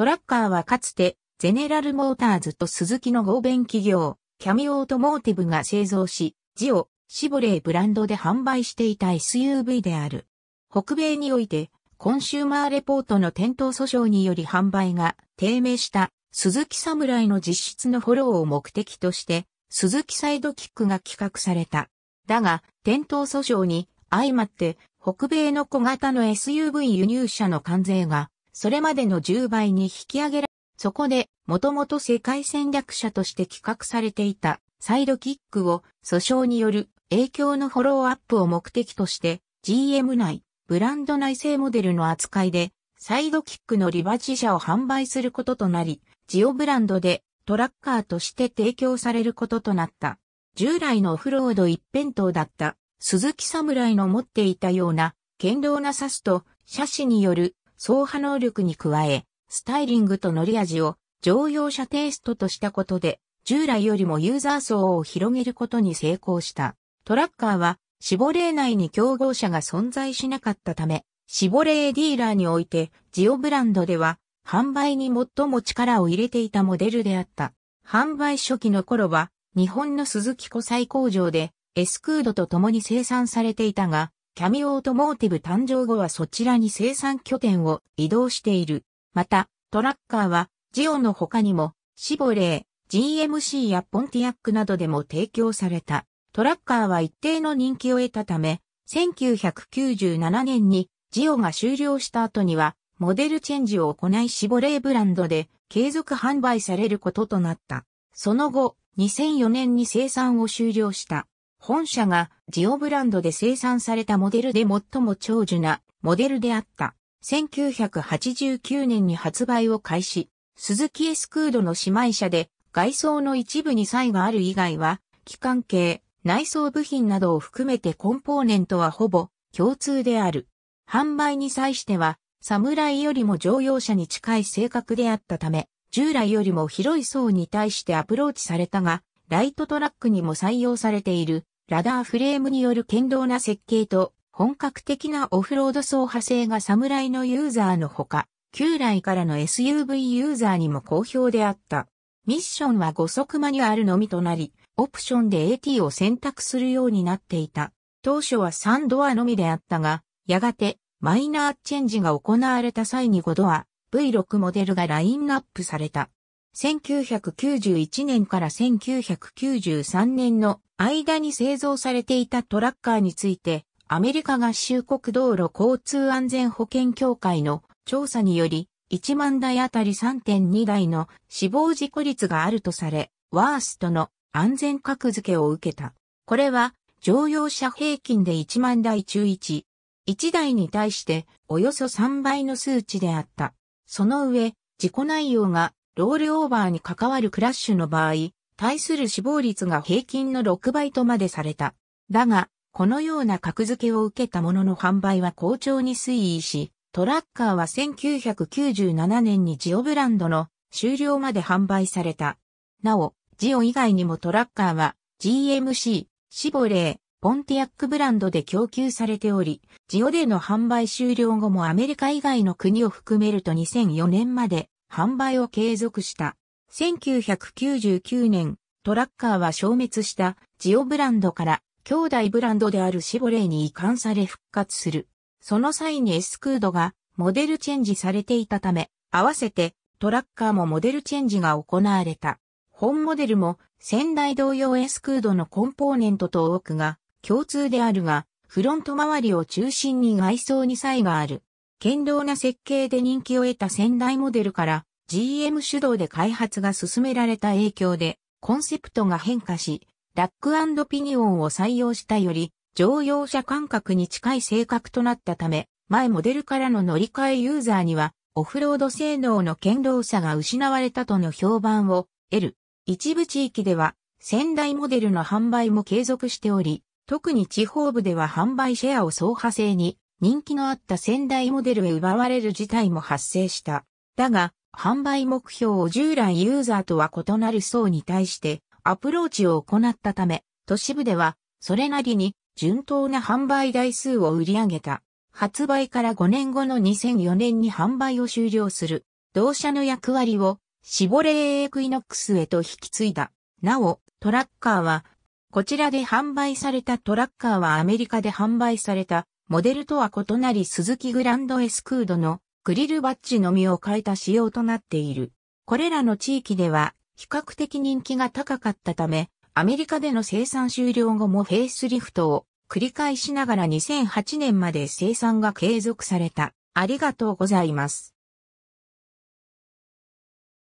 トラッカーはかつて、ゼネラルモーターズとスズキの合弁企業、キャミオートモーティブが製造し、ジオ、シボレーブランドで販売していた SUV である。北米において、コンシューマーレポートの店頭訴訟により販売が低迷した鈴木侍の実質のフォローを目的として、鈴木サイドキックが企画された。だが、店頭訴訟に相まって、北米の小型の SUV 輸入車の関税がそれまでの10倍に引き上げられ、そこで、もともと世界戦略者として企画されていた、サイドキックを訴訟による影響のフォローアップを目的として、GM 内、ブランド内製モデルの扱いで、サイドキックのリバチ社を販売することとなり、ジオブランドでトラッカーとして提供されることとなった。従来のオフロード一辺倒だった、鈴木侍の持っていたような、堅牢なサスと、車種による走破能力に加え、スタイリングと乗り味を乗用車テイストとしたことで、従来よりもユーザー層を広げることに成功した。トラッカーは、シボレー内に競合者が存在しなかったため、シボレーディーラーにおいて、ジオブランドでは、販売に最も力を入れていたモデルであった。販売初期の頃は、日本の鈴木湖西工場で、エスクードと共に生産されていたが、キャミオートモーティブ誕生後はそちらに生産拠点を移動している。また、トラッカーは、ジオの他にも、シボレー、GMC やポンティアックなどでも提供された。トラッカーは一定の人気を得たため、1997年にジオが終了した後には、モデルチェンジを行いシボレーブランドで継続販売されることとなった。その後、2004年に生産を終了した。本社がジオブランドで生産されたモデルで最も長寿なモデルであった。1989年に発売を開始、鈴木エスクードの姉妹社で外装の一部に差異がある以外は、機関系、内装部品などを含めてコンポーネントはほぼ共通である。販売に際しては、侍よりも乗用車に近い性格であったため、従来よりも広い層に対してアプローチされたが、ライトトラックにも採用されているラダーフレームによる堅牢な設計と本格的なオフロード走破性が侍のユーザーのほか、旧来からの SUV ユーザーにも好評であった。ミッションは5速マニュアルのみとなり、オプションで AT を選択するようになっていた。当初は3ドアのみであったが、やがてマイナーチェンジが行われた際に5ドア、V6 モデルがラインナップされた。1991年から1993年の間に製造されていたトラッカーについて、アメリカ合衆国道路交通安全保険協会の調査により、1万台あたり3.2台の死亡事故率があるとされ、ワーストの安全格付けを受けた。これは乗用車平均で1万台中1、1台に対しておよそ3倍の数値であった。その上、事故内容がロールオーバーに関わるクラッシュの場合、対する死亡率が平均の6倍とまでされた。だが、このような格付けを受けたものの販売は好調に推移し、トラッカーは1997年にジオブランドの終了まで販売された。なお、ジオ以外にもトラッカーは GMC、シボレー、ポンティアックブランドで供給されており、ジオでの販売終了後もアメリカ以外の国を含めると2004年まで販売を継続した。1999年、トラッカーは消滅したジオブランドから兄弟ブランドであるシボレーに移管され復活する。その際にエスクードがモデルチェンジされていたため、合わせてトラッカーもモデルチェンジが行われた。本モデルも先代同様エスクードのコンポーネントと多くが共通であるが、フロント周りを中心に外装に差異がある。堅牢な設計で人気を得た先代モデルから GM 主導で開発が進められた影響でコンセプトが変化し、ラックピニオンを採用したより乗用車感覚に近い性格となったため、前モデルからの乗り換えユーザーにはオフロード性能の堅牢さが失われたとの評判を得る。一部地域では先代モデルの販売も継続しており、特に地方部では販売シェアを総派生に人気のあった仙台モデルへ奪われる事態も発生した。だが、販売目標を従来ユーザーとは異なる層に対してアプローチを行ったため、都市部ではそれなりに順当な販売台数を売り上げた。発売から5年後の2004年に販売を終了する。同社の役割をシボレーエクイノックスへと引き継いだ。なお、トラッカーは、こちらで販売されたトラッカーはアメリカで販売されたモデルとは異なり鈴木グランドエスクードのグリルバッジのみを変えた仕様となっている。これらの地域では比較的人気が高かったため、アメリカでの生産終了後もフェイスリフトを繰り返しながら2008年まで生産が継続された。ありがとうございます。